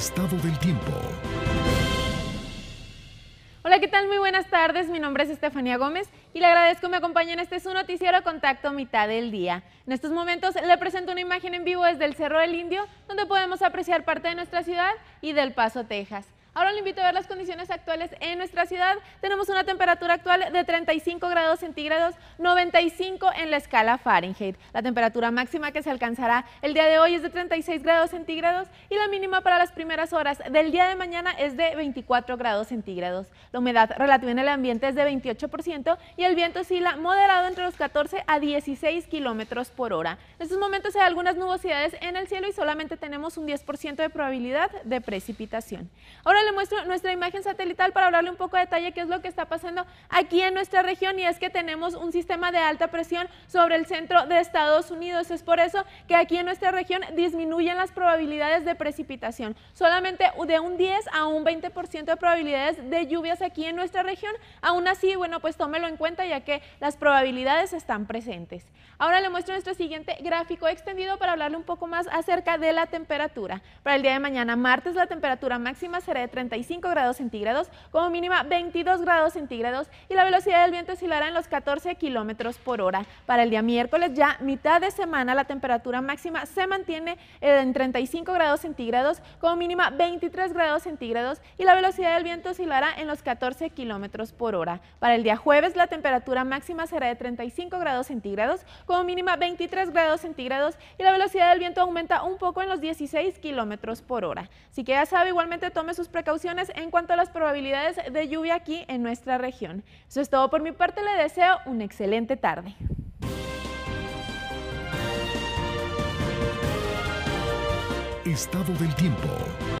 estado del tiempo. Hola, ¿qué tal? Muy buenas tardes. Mi nombre es Estefanía Gómez y le agradezco que me acompañe en Este su noticiero Contacto Mitad del Día. En estos momentos le presento una imagen en vivo desde el Cerro del Indio, donde podemos apreciar parte de nuestra ciudad y del Paso, Texas. Ahora le invito a ver las condiciones actuales en nuestra ciudad. Tenemos una temperatura actual de 35 grados centígrados, 95 en la escala Fahrenheit. La temperatura máxima que se alcanzará el día de hoy es de 36 grados centígrados y la mínima para las primeras horas del día de mañana es de 24 grados centígrados. La humedad relativa en el ambiente es de 28% y el viento oscila moderado entre los 14 a 16 kilómetros por hora. En estos momentos hay algunas nubosidades en el cielo y solamente tenemos un 10% de probabilidad de precipitación. Ahora le muestro nuestra imagen satelital para hablarle un poco de detalle qué es lo que está pasando aquí en nuestra región y es que tenemos un sistema de alta presión sobre el centro de Estados Unidos. Es por eso que aquí en nuestra región disminuyen las probabilidades de precipitación. Solamente de un 10 a un 20% de probabilidades de lluvias aquí en nuestra región. Aún así, bueno, pues tómelo en cuenta ya que las probabilidades están presentes. Ahora le muestro nuestro siguiente gráfico extendido para hablarle un poco más acerca de la temperatura. Para el día de mañana, martes, la temperatura máxima será de 35 grados centígrados, como mínima 22 grados centígrados y la velocidad del viento oscilará en los 14 kilómetros por hora. Para el día miércoles, ya mitad de semana, la temperatura máxima se mantiene en 35 grados centígrados, como mínima 23 grados centígrados y la velocidad del viento oscilará en los 14 kilómetros por hora. Para el día jueves, la temperatura máxima será de 35 grados centígrados, como mínima 23 grados centígrados y la velocidad del viento aumenta un poco en los 16 kilómetros por hora. si queda sabe, igualmente tome sus precauciones en cuanto a las probabilidades de lluvia aquí en nuestra región. Eso es todo por mi parte, le deseo una excelente tarde. Estado del tiempo.